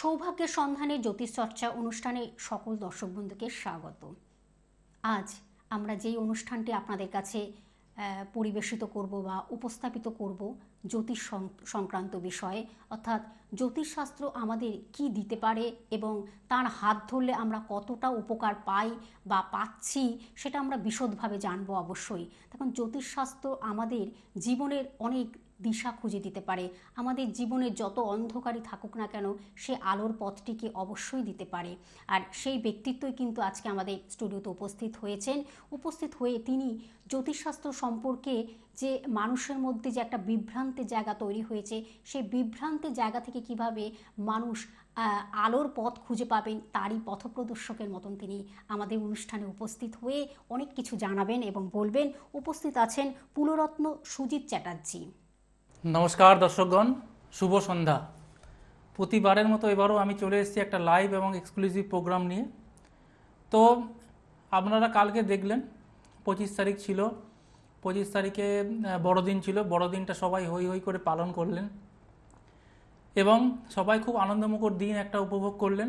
সৌভাগ্যের সন্ধানে জ্যোতিষচর্চা অনুষ্ঠানে সকল দর্শক বন্ধুকে স্বাগত আজ আমরা যেই অনুষ্ঠানটি আপনাদের কাছে পরিবেশিত করব বা উপস্থাপিত করব জ্যোতিষ সংক্রান্ত বিষয়ে অর্থাৎ জ্যোতিষশাস্ত্র আমাদের কি দিতে পারে এবং তার হাত ধরলে আমরা কতটা উপকার পাই বা পাচ্ছি সেটা আমরা বিশদভাবে জানবো অবশ্যই তখন জ্যোতিষশাস্ত্র আমাদের জীবনের অনেক দিশা খুঁজে দিতে পারে আমাদের জীবনের যত অন্ধকারই থাকুক না কেন সে আলোর পথটিকে অবশ্যই দিতে পারে আর সেই ব্যক্তিত্বই কিন্তু আজকে আমাদের স্টুডিওতে উপস্থিত হয়েছেন উপস্থিত হয়ে তিনি জ্যোতিষশাস্ত্র সম্পর্কে যে মানুষের মধ্যে যে একটা বিভ্রান্তি জায়গা তৈরি হয়েছে সেই বিভ্রান্তি জায়গা থেকে কিভাবে মানুষ আলোর পথ খুঁজে পাবেন তারই পথপ্রদর্শকের মতন তিনি আমাদের অনুষ্ঠানে উপস্থিত হয়ে অনেক কিছু জানাবেন এবং বলবেন উপস্থিত আছেন পুলরত্ন সুজিত চ্যাটার্জি নমস্কার দর্শকগণ শুভ সন্ধ্যা প্রতিবারের মতো এবারও আমি চলে এসেছি একটা লাইভ এবং এক্সক্লুসিভ প্রোগ্রাম নিয়ে তো আপনারা কালকে দেখলেন পঁচিশ তারিখ ছিল পঁচিশ তারিখে বড়দিন ছিল বড়দিনটা সবাই হই হই করে পালন করলেন এবং সবাই খুব আনন্দমুখর দিন একটা উপভোগ করলেন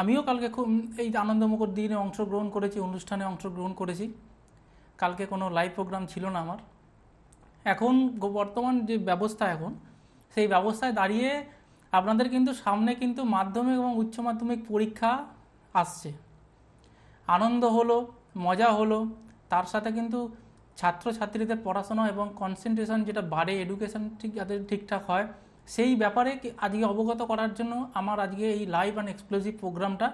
আমিও কালকে খুব এই আনন্দমুখর দিনে অংশগ্রহণ করেছি অনুষ্ঠানে অংশগ্রহণ করেছি কালকে কোনো লাইভ প্রোগ্রাম ছিল না আমার এখন বর্তমান যে ব্যবস্থা এখন সেই ব্যবস্থায় দাঁড়িয়ে আপনাদের কিন্তু সামনে কিন্তু মাধ্যমিক এবং উচ্চ মাধ্যমিক পরীক্ষা আসছে আনন্দ হলো মজা হলো তার সাথে কিন্তু ছাত্রছাত্রীদের পড়াশোনা এবং কনসেন্ট্রেশন যেটা বাড়ে এডুকেশন ঠিক যাদের ঠিকঠাক হয় সেই ব্যাপারে আজকে অবগত করার জন্য আমার আজকে এই লাইভ অ্যান্ড এক্সক্লুসিভ প্রোগ্রামটা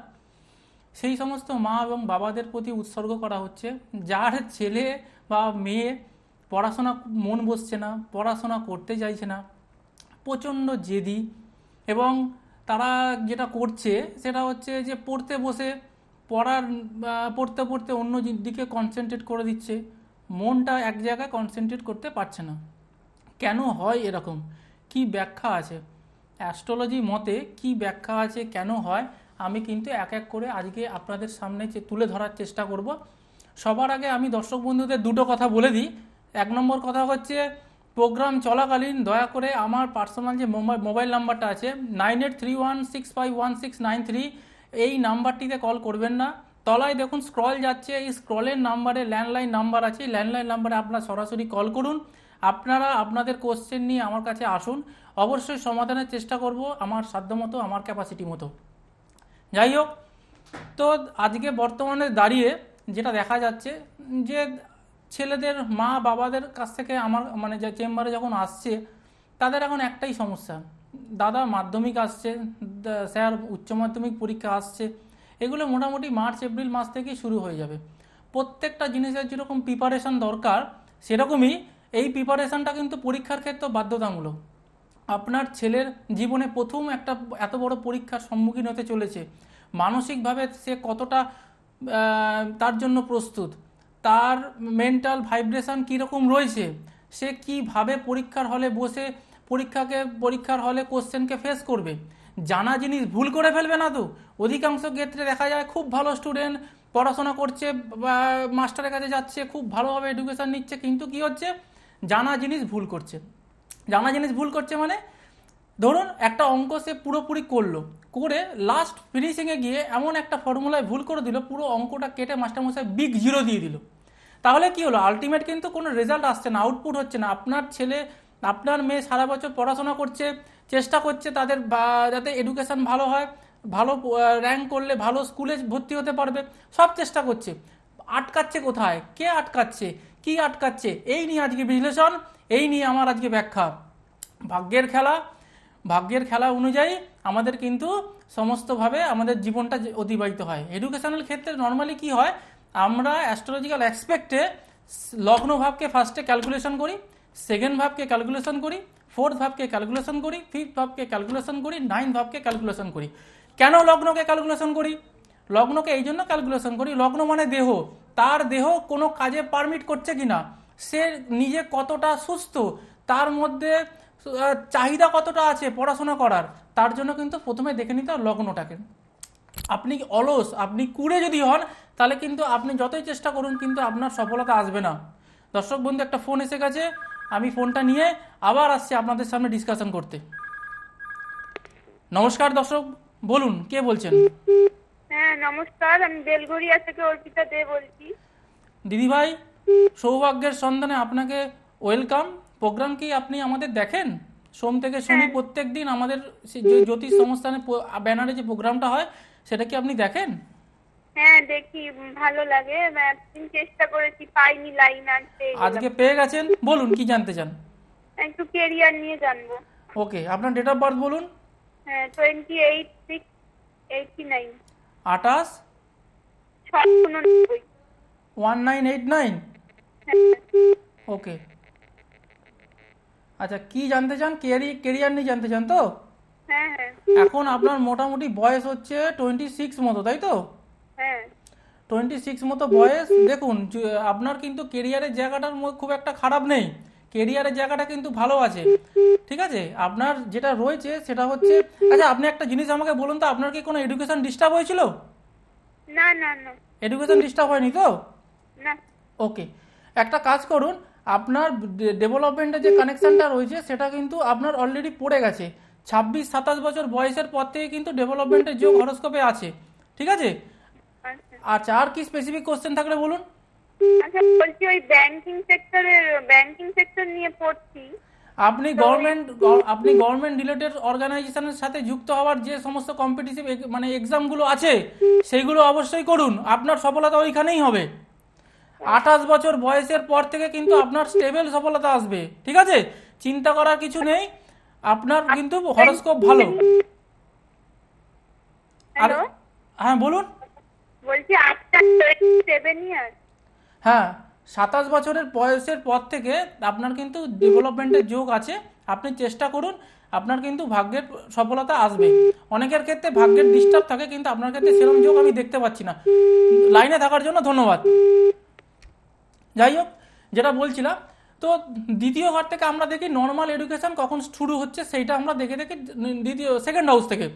সেই সমস্ত মা এবং বাবাদের প্রতি উৎসর্গ করা হচ্ছে যার ছেলে বা মেয়ে পড়াশোনা মন বসছে না পড়াশোনা করতে চাইছে না প্রচণ্ড জেদি এবং তারা যেটা করছে সেটা হচ্ছে যে পড়তে বসে পড়ার পড়তে পড়তে অন্য দিকে কনসেন্ট্রেট করে দিচ্ছে মনটা এক জায়গায় কনসেন্ট্রেট করতে পারছে না কেন হয় এরকম কি ব্যাখ্যা আছে অ্যাস্ট্রোলজি মতে কি ব্যাখ্যা আছে কেন হয় আমি কিন্তু এক এক করে আজকে আপনাদের সামনে তুলে ধরার চেষ্টা করব সবার আগে আমি দর্শক বন্ধুদের দুটো কথা বলে দিই এক নম্বর কথা হচ্ছে প্রোগ্রাম চলাকালীন দয়া করে আমার পার্সোনাল যে মোবাইল নাম্বারটা আছে nine eight three one six five one six nine three এই নাম্বারটিতে কল করবেন না তলায় দেখুন স্ক্রল যাচ্ছে এই স্ক্রলের নাম্বারে ল্যান্ডলাইন নাম্বার আছে ল্যান্ডলাইন নাম্বারে আপনারা সরাসরি কল করুন আপনারা আপনাদের কোশ্চেন নিয়ে আমার কাছে আসুন অবশ্যই সমাধানের চেষ্টা করব আমার সাধ্যমতো আমার ক্যাপাসিটি মতো যাই হোক তো আজকে বর্তমানে দাঁড়িয়ে যেটা দেখা যাচ্ছে যে ছেলেদের মা বাবাদের কাছ থেকে আমার মানে যে চেম্বারে যখন আসছে তাদের এখন একটাই সমস্যা দাদা মাধ্যমিক আসছে স্যার উচ্চ মাধ্যমিক পরীক্ষা আসছে এগুলো মোটামুটি মার্চ এপ্রিল মাস থেকে শুরু হয়ে যাবে প্রত্যেকটা জিনিসের যেরকম প্রিপারেশান দরকার সেরকমই এই প্রিপারেশানটা কিন্তু পরীক্ষার ক্ষেত্রে বাধ্যতামূলক আপনার ছেলের জীবনে প্রথম একটা এত বড় পরীক্ষার সম্মুখীন হতে চলেছে মানসিকভাবে সে কতটা তার জন্য প্রস্তুত তার মেন্টাল ভাইব্রেশন কীরকম রয়েছে সে কীভাবে পরীক্ষার হলে বসে পরীক্ষাকে পরীক্ষার হলে কোশ্চেনকে ফেস করবে জানা জিনিস ভুল করে ফেলবে না তো অধিকাংশ ক্ষেত্রে দেখা যায় খুব ভালো স্টুডেন্ট পড়াশোনা করছে মাস্টারের কাছে যাচ্ছে খুব ভালোভাবে এডুকেশান নিচ্ছে কিন্তু কি হচ্ছে জানা জিনিস ভুল করছে জানা জিনিস ভুল করছে মানে ধরুন একটা অঙ্ক সে পুরোপুরি করলো করে লাস্ট ফিনিশিংয়ে গিয়ে এমন একটা ফর্মুলায় ভুল করে দিল পুরো অঙ্কটা কেটে মাস্টারমশাই বিগ জিরো দিয়ে দিল তাহলে কি হলো আলটিমেট কিন্তু কোনো রেজাল্ট আসছে না আউটপুট হচ্ছে না আপনার ছেলে আপনার মেয়ে সারা বছর পড়াশোনা করছে চেষ্টা করছে তাদের যাতে এডুকেশান ভালো হয় ভালো র্যাঙ্ক করলে ভালো স্কুলে ভর্তি হতে পারবে সব চেষ্টা করছে আটকাচ্ছে কোথায় কে আটকাচ্ছে কি আটকাচ্ছে এই নিয়ে আজকে বিশ্লেষণ এই নিয়ে আমার আজকে ব্যাখ্যা ভাগ্যের খেলা ভাগ্যের খেলা অনুযায়ী আমাদের কিন্তু সমস্তভাবে আমাদের জীবনটা অতিবাহিত হয় এডুকেশনাল ক্ষেত্রে নর্মালি কি হয় আমরা অ্যাস্ট্রোলজিক্যাল অ্যাসপেক্টে লগ্ন ভাবকে ফার্স্টে ক্যালকুলেশন করি সেকেন্ড ভাবকে ক্যালকুলেশন করি ফোর্থ ভাবকে ক্যালকুলেশন করি ফিফথ ভাবকে ক্যালকুলেশন করি নাইন ভাবকে ক্যালকুলেশন করি কেন লগ্নকে ক্যালকুলেশন করি লগ্নকে এই জন্য ক্যালকুলেশন করি লগ্ন মানে দেহ তার দেহ কোনো কাজে পারমিট করছে কি না সে নিজে কতটা সুস্থ তার মধ্যে চাহিদা কতটা আছে পড়াশোনা করার তার জন্য কিন্তু প্রথমে দেখে নিতে লগ্নটাকে আপনি অলস আপনি কুড়ে যদি হন তাহলে কিন্তু আপনি যতই চেষ্টা করুন কিন্তু আপনার সফলতা আসবে না দর্শক বন্ধু একটা ফোন এসে গেছে আমি ফোনটা নিয়ে আবার আসছি আপনাদের সামনে ডিসকাশন করতে নমস্কার দর্শক বলুন কে বলছেন হ্যাঁ নমস্কার আমি বেলঘরিয়া থেকে অর্পিতা দে বলছি দিদি ভাই সৌভাগ্যের সন্ধানে আপনাকে ওয়েলকাম প্রোগ্রাম কি আপনি আমাদের দেখেন সোম থেকে শনি হ্যাঁ। প্রত্যেক দিন আমাদের যে জ্যোতিষ সংস্থানের ব্যানারে যে প্রোগ্রামটা হয় সেটা কি আপনি দেখেন দেখি ভালো লাগে ম্যাপিং চেষ্টা করেছি পাইনি লাইন আনতে আজকে পেয়ে গেছেন বলুন কি জানতে চান একটু ক্যারিয়ার নিয়ে জানবো ওকে আপনার ডেট অফ বার্থ বলুন হ্যাঁ, হ্যাঁ। ওকে আচ্ছা কি জানতে চান কেরি কেরিয়ার নিয়ে জানতে চান তো হ্যাঁ, এখন আপনার মোটামুটি বয়স হচ্ছে টোয়েন্টি সিক্স মতো তাই তো হ্যাঁ টোয়েন্টি সিক্স মতো বয়স দেখুন আপনার কিন্তু কেরিয়ারের জায়গাটার খুব একটা খারাপ নেই কেরিয়ারের জায়গাটা কিন্তু ভালো আছে ঠিক আছে আপনার যেটা রয়েছে সেটা হচ্ছে আচ্ছা আপনি একটা জিনিস আমাকে বলুন তো আপনার কি কোনো এডুকেশন ডিস্টার্ব হয়েছিল না না না এডুকেশন ডিস্টার্ব হয়নি তো ওকে একটা কাজ করুন আপনার ডেভেলপমেন্টের যে কানেকশনটা রয়েছে সেটা কিন্তু আপনার অলরেডি পড়ে গেছে ছাব্বিশ সাতাশ বছর বয়সের পর থেকে কিন্তু ডেভেলপমেন্টের যোগ হরস্কোপে আছে ঠিক আছে আচ্ছা আর কি স্পেসিফিক কোশ্চেন থাকলে বলুন আচ্ছা বলছি ওই ব্যাংকিং সেক্টরের ব্যাংকিং সেক্টর নিয়ে পড়ছি আপনি গভর্নমেন্ট আপনি গভর্নমেন্ট রিলেটেড অর্গানাইজেশনের সাথে যুক্ত হওয়ার যে সমস্ত কম্পিটিটিভ মানে এক্সামগুলো আছে সেইগুলো অবশ্যই করুন আপনার সফলতা ওইখানেই হবে আঠাশ বছর বয়সের পর থেকে কিন্তু আপনার স্টেবল সফলতা আসবে ঠিক আছে চিন্তা করার কিছু নেই আপনার কিন্তু হরস্কোপ ভালো আর হ্যাঁ বলুন বলছি হ্যাঁ সাতাশ বছরের বয়সের পর থেকে আপনার কিন্তু ডেভেলপমেন্টের যোগ আছে আপনি চেষ্টা করুন আপনার কিন্তু ভাগ্যের সফলতা আসবে অনেকের ক্ষেত্রে ভাগ্যের ডিস্টার্ব থাকে কিন্তু আপনার ক্ষেত্রে সেরকম যোগ আমি দেখতে পাচ্ছি না লাইনে থাকার জন্য ধন্যবাদ যাই হোক যেটা বলছিলাম তো দ্বিতীয় ঘর থেকে আমরা দেখি নর্মাল এডুকেশন কখন শুরু হচ্ছে সেইটা আমরা দেখে দেখি দ্বিতীয় সেকেন্ড হাউস থেকে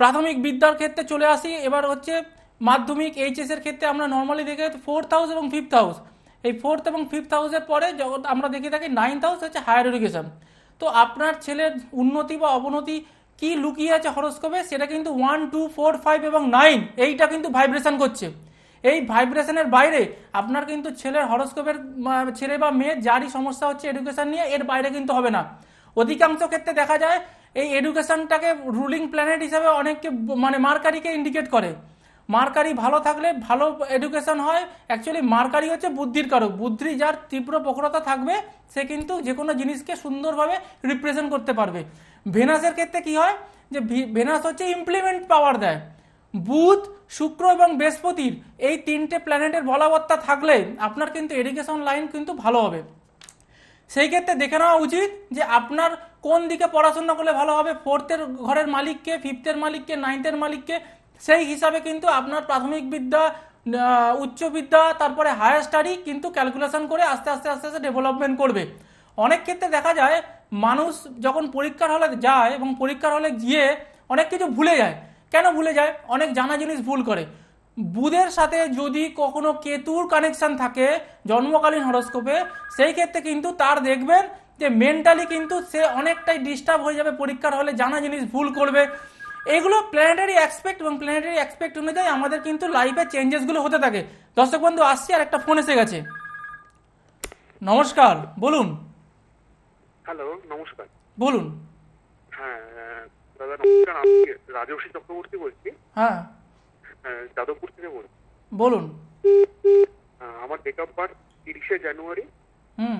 প্রাথমিক বিদ্যার ক্ষেত্রে চলে আসি এবার হচ্ছে মাধ্যমিক এইচএসের ক্ষেত্রে আমরা নর্মালি দেখে ফোর্থ হাউস এবং ফিফথ হাউস এই ফোর্থ এবং ফিফথ হাউসের পরে আমরা দেখে থাকি নাইন্থ হাউস হচ্ছে হায়ার এডুকেশন তো আপনার ছেলের উন্নতি বা অবনতি কি লুকিয়ে আছে হরস্কোপে সেটা কিন্তু ওয়ান টু ফোর ফাইভ এবং নাইন এইটা কিন্তু ভাইব্রেশন করছে এই ভাইব্রেশনের বাইরে আপনার কিন্তু ছেলের হরস্কোপের ছেলে বা মেয়ে যারই সমস্যা হচ্ছে এডুকেশন নিয়ে এর বাইরে কিন্তু হবে না অধিকাংশ ক্ষেত্রে দেখা যায় এই এডুকেশনটাকে রুলিং প্ল্যানেট হিসাবে অনেককে মানে মার্কারিকে ইন্ডিকেট করে মার্কারি ভালো থাকলে ভালো এডুকেশন হয় অ্যাকচুয়ালি মার্কারি হচ্ছে বুদ্ধির কারক বুদ্ধি যার তীব্র প্রখরতা থাকবে সে কিন্তু যে কোনো জিনিসকে সুন্দরভাবে রিপ্রেজেন্ট করতে পারবে ভেনাসের ক্ষেত্রে কি হয় যে ভেনাস হচ্ছে ইমপ্লিমেন্ট পাওয়ার দেয় বুধ শুক্র এবং বৃহস্পতির এই তিনটে প্ল্যানেটের বলাবত্তা থাকলে আপনার কিন্তু এডুকেশন লাইন কিন্তু ভালো হবে সেই ক্ষেত্রে দেখে নেওয়া উচিত যে আপনার কোন দিকে পড়াশোনা করলে ভালো হবে ফোর্থের ঘরের মালিককে ফিফথের মালিককে নাইনথের মালিককে সেই হিসাবে কিন্তু আপনার প্রাথমিক বিদ্যা উচ্চ বিদ্যা তারপরে হায়ার স্টাডি কিন্তু ক্যালকুলেশন করে আস্তে আস্তে আস্তে আস্তে ডেভেলপমেন্ট করবে অনেক ক্ষেত্রে দেখা যায় মানুষ যখন পরীক্ষার হলে যায় এবং পরীক্ষার হলে গিয়ে অনেক কিছু ভুলে যায় কেন ভুলে যায় অনেক জানা জিনিস ভুল করে বুধের সাথে যদি কখনো কেতুর কানেকশান থাকে জন্মকালীন হরস্কোপে সেই ক্ষেত্রে কিন্তু তার দেখবেন যে মেন্টালি কিন্তু সে অনেকটাই ডিস্টার্ব হয়ে যাবে পরীক্ষার হলে জানা জিনিস ভুল করবে এগুলো প্ল্যানেটারি এক্সপেক্ট এবং প্ল্যানেটারি অ্যাসপেক্ট অনুযায়ী আমাদের কিন্তু লাইফে চেঞ্জেসগুলো হতে থাকে দর্শক বন্ধু আসছে আর একটা ফোন এসে গেছে নমস্কার বলুন হ্যালো নমস্কার বলুন হ্যাঁ দাদা আমি রাজবশী চক্রবর্তী বলছি হ্যাঁ।, হ্যাঁ যাদবপুর থেকে বলছি বলুন আমার ডেট অফ বার্থ তিরিশে জানুয়ারি হুম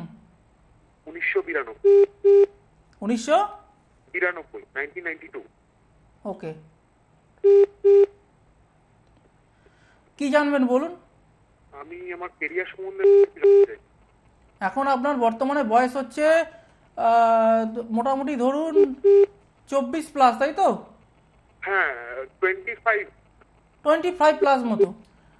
উনিশশো বিরানব্বই উনিশশো বিরানব্বই নাইনটিন নাইনটি টু ওকে কি জানবেন বলুন আমি আমার ক্যারিয়ার সম্বন্ধে এখন আপনার বর্তমানে বয়স হচ্ছে মোটামুটি ধরুন চব্বিশ প্লাস তাই তো হ্যাঁ টোয়েন্টি ফাইভ প্লাস মতো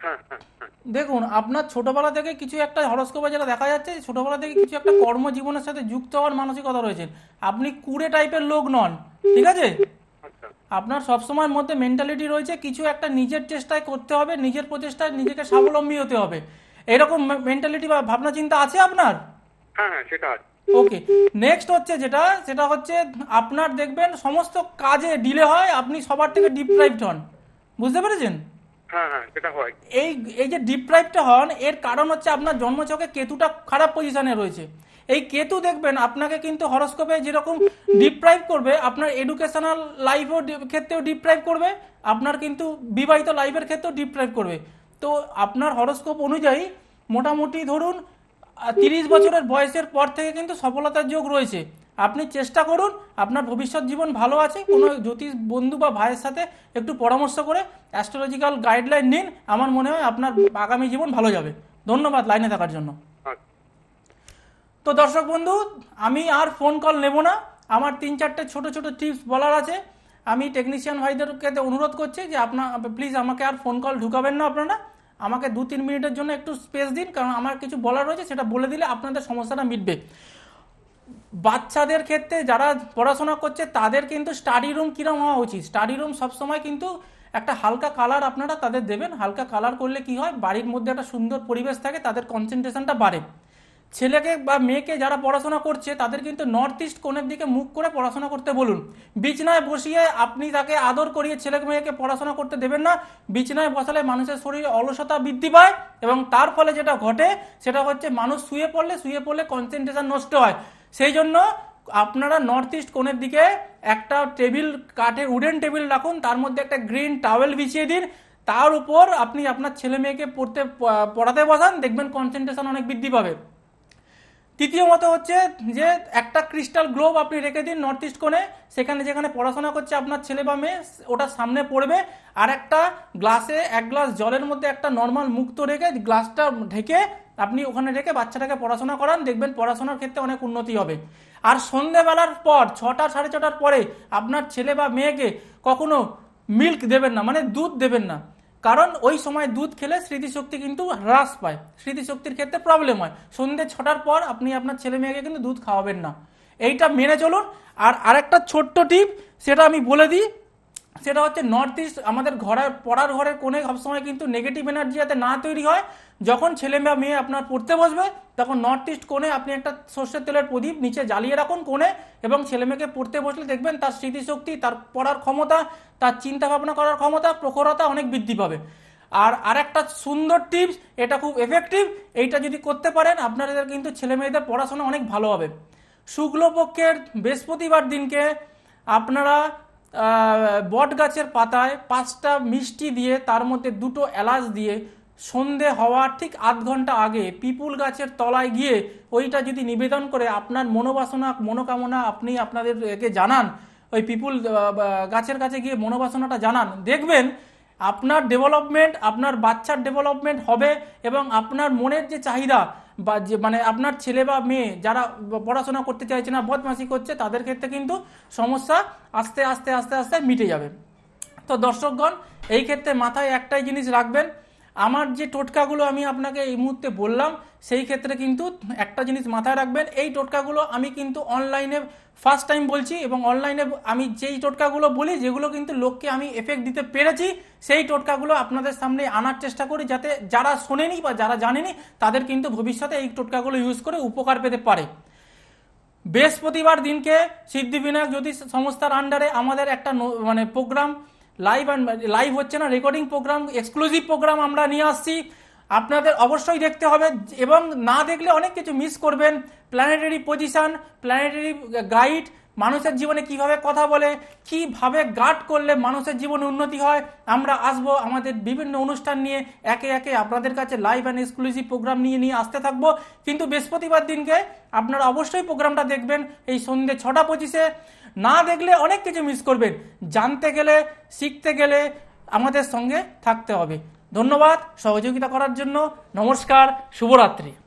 হ্যাঁ, হ্যাঁ, হ্যাঁ। দেখুন আপনার ছোটবেলা থেকে কিছু একটা হরস্কোপে যেটা দেখা যাচ্ছে ছোটবেলা থেকে কিছু একটা কর্মজীবনের সাথে যুক্ত হওয়ার মানসিকতা রয়েছে আপনি কুড়ে টাইপের লোক নন ঠিক আছে আপনার সবসময়ের মধ্যে মেন্টালিটি রয়েছে কিছু একটা নিজের চেষ্টায় করতে হবে নিজের প্রচেষ্টায় নিজেকে স্বাবলম্বী হতে হবে এরকম মেন্টালিটি বা ভাবনা চিন্তা আছে আপনার হ্যাঁ, হ্যাঁ, সেটা ওকে নেক্সট হচ্ছে যেটা সেটা হচ্ছে আপনার দেখবেন সমস্ত কাজে ডিলে হয় আপনি সবার থেকে ডিপ্রাইভড হন বুঝতে পেরেছেন হ্যাঁ, এই এই যে ডিপ্রাইভটা হন এর কারণ হচ্ছে আপনার জন্মছকে কেতুটা খারাপ পজিশনে রয়েছে এই কেতু দেখবেন আপনাকে কিন্তু হরস্কোপে যেরকম ডিপ্রাইভ করবে আপনার এডুকেশনাল লাইফও ক্ষেত্রেও ডিপ্রাইভ করবে আপনার কিন্তু বিবাহিত লাইফের ক্ষেত্রেও ডিপ্রাইভ করবে তো আপনার হরস্কোপ অনুযায়ী মোটামুটি ধরুন তিরিশ বছরের বয়সের পর থেকে কিন্তু সফলতার যোগ রয়েছে আপনি চেষ্টা করুন আপনার ভবিষ্যৎ জীবন ভালো আছে কোনো জ্যোতিষ বন্ধু বা ভাইয়ের সাথে একটু পরামর্শ করে অ্যাস্ট্রোলজিক্যাল গাইডলাইন নিন আমার মনে হয় আপনার আগামী জীবন ভালো যাবে ধন্যবাদ লাইনে থাকার জন্য তো দর্শক বন্ধু আমি আর ফোন কল নেব না আমার তিন চারটে ছোট ছোট টিপস বলার আছে আমি টেকনিশিয়ান ভাইদেরকে অনুরোধ করছি যে আপনার প্লিজ আমাকে আর ফোন কল ঢুকাবেন না আপনারা আমাকে দু তিন মিনিটের জন্য একটু স্পেস দিন কারণ আমার কিছু বলার রয়েছে সেটা বলে দিলে আপনাদের সমস্যাটা মিটবে বাচ্চাদের ক্ষেত্রে যারা পড়াশোনা করছে তাদের কিন্তু স্টাডি রুম কীরম হওয়া উচিত স্টাডি রুম সবসময় কিন্তু একটা হালকা কালার আপনারা তাদের দেবেন হালকা কালার করলে কি হয় বাড়ির মধ্যে একটা সুন্দর পরিবেশ থাকে তাদের কনসেন্ট্রেশনটা বাড়ে ছেলেকে বা মেয়েকে যারা পড়াশোনা করছে তাদের কিন্তু নর্থ ইস্ট কোণের দিকে মুখ করে পড়াশোনা করতে বলুন বিছনায় বসিয়ে আপনি তাকে আদর করিয়ে ছেলে মেয়েকে পড়াশোনা করতে দেবেন না বিছনায় বসালে মানুষের শরীরে অলসতা বৃদ্ধি পায় এবং তার ফলে যেটা ঘটে সেটা হচ্ছে মানুষ শুয়ে পড়লে শুয়ে পড়লে কনসেন্ট্রেশন নষ্ট হয় সেই জন্য আপনারা নর্থ ইস্ট কোণের দিকে একটা টেবিল কাঠের উডেন টেবিল রাখুন তার মধ্যে একটা গ্রিন টাওয়েল বিছিয়ে দিন তার উপর আপনি আপনার ছেলে মেয়েকে পড়তে পড়াতে বসান দেখবেন কনসেন্ট্রেশন অনেক বৃদ্ধি পাবে তৃতীয় মত হচ্ছে যে একটা ক্রিস্টাল গ্লোব আপনি রেখে দিন নর্থ ইস্ট কোণে সেখানে যেখানে পড়াশোনা করছে আপনার ছেলে বা মেয়ে ওটা সামনে পড়বে আর একটা গ্লাসে এক গ্লাস জলের মধ্যে একটা নর্মাল মুক্ত রেখে গ্লাসটা ঢেকে আপনি ওখানে রেখে বাচ্চাটাকে পড়াশোনা করান দেখবেন পড়াশোনার ক্ষেত্রে অনেক উন্নতি হবে আর সন্ধেবেলার পর ছটা সাড়ে ছটার পরে আপনার ছেলে বা মেয়েকে কখনো মিল্ক দেবেন না মানে দুধ দেবেন না কারণ ওই সময় দুধ খেলে স্মৃতিশক্তি কিন্তু হ্রাস পায় স্মৃতিশক্তির ক্ষেত্রে প্রবলেম হয় সন্ধ্যে ছটার পর আপনি আপনার ছেলে মেয়েকে কিন্তু দুধ খাওয়াবেন না এইটা মেনে চলুন আর আরেকটা ছোট্ট টিপ সেটা আমি বলে দিই সেটা হচ্ছে নর্থ ইস্ট আমাদের ঘরের পড়ার ঘরের কোণে সবসময় কিন্তু নেগেটিভ এনার্জি যাতে না তৈরি হয় যখন ছেলে বা মেয়ে আপনার পড়তে বসবে তখন নর্থ ইস্ট কোণে আপনি একটা সর্ষের তেলের প্রদীপ নিচে জ্বালিয়ে রাখুন কোণে এবং ছেলে মেয়েকে পড়তে বসলে দেখবেন তার স্মৃতিশক্তি তার পড়ার ক্ষমতা তার চিন্তা ভাবনা করার ক্ষমতা প্রখরতা অনেক বৃদ্ধি পাবে আর আরেকটা সুন্দর টিপস এটা খুব এফেক্টিভ এইটা যদি করতে পারেন আপনাদের কিন্তু ছেলে মেয়েদের পড়াশোনা অনেক ভালো হবে শুক্লপক্ষের বৃহস্পতিবার দিনকে আপনারা বট গাছের পাতায় পাঁচটা মিষ্টি দিয়ে তার মধ্যে দুটো এলাচ দিয়ে সন্ধে হওয়ার ঠিক আধ ঘন্টা আগে পিপুল গাছের তলায় গিয়ে ওইটা যদি নিবেদন করে আপনার মনোবাসনা মনোকামনা আপনি আপনাদের একে জানান ওই পিপুল গাছের কাছে গিয়ে মনোবাসনাটা জানান দেখবেন আপনার ডেভেলপমেন্ট আপনার বাচ্চার ডেভেলপমেন্ট হবে এবং আপনার মনের যে চাহিদা বা যে মানে আপনার ছেলে বা মেয়ে যারা পড়াশোনা করতে চাইছে না বদমাসি করছে তাদের ক্ষেত্রে কিন্তু সমস্যা আস্তে আস্তে আস্তে আস্তে মিটে যাবে তো দর্শকগণ এই ক্ষেত্রে মাথায় একটাই জিনিস রাখবেন আমার যে টোটকাগুলো আমি আপনাকে এই মুহূর্তে বললাম সেই ক্ষেত্রে কিন্তু একটা জিনিস মাথায় রাখবেন এই টোটকাগুলো আমি কিন্তু অনলাইনে ফার্স্ট টাইম বলছি এবং অনলাইনে আমি যেই টোটকাগুলো বলি যেগুলো কিন্তু লোককে আমি এফেক্ট দিতে পেরেছি সেই টোটকাগুলো আপনাদের সামনে আনার চেষ্টা করি যাতে যারা শোনেনি বা যারা জানেনি তাদের কিন্তু ভবিষ্যতে এই টোটকাগুলো ইউজ করে উপকার পেতে পারে বৃহস্পতিবার দিনকে সিদ্ধিবিনায়ক জ্যোতিষ সংস্থার আন্ডারে আমাদের একটা মানে প্রোগ্রাম লাইভ লাইভ হচ্ছে না রেকর্ডিং প্রোগ্রাম এক্সক্লুসিভ প্রোগ্রাম আমরা নিয়ে আসছি আপনাদের অবশ্যই দেখতে হবে এবং না দেখলে অনেক কিছু মিস করবেন প্ল্যানেটারি পজিশন প্ল্যানেটারি গাইড মানুষের জীবনে কিভাবে কথা বলে কিভাবে গার্ড করলে মানুষের জীবনে উন্নতি হয় আমরা আসব আমাদের বিভিন্ন অনুষ্ঠান নিয়ে একে একে আপনাদের কাছে লাইভ অ্যান্ড এক্সক্লুসিভ প্রোগ্রাম নিয়ে নিয়ে আসতে থাকবো কিন্তু বৃহস্পতিবার দিনকে আপনারা অবশ্যই প্রোগ্রামটা দেখবেন এই সন্ধ্যে ছটা পঁচিশে না দেখলে অনেক কিছু মিস করবেন জানতে গেলে শিখতে গেলে আমাদের সঙ্গে থাকতে হবে ধন্যবাদ সহযোগিতা করার জন্য নমস্কার শুভরাত্রি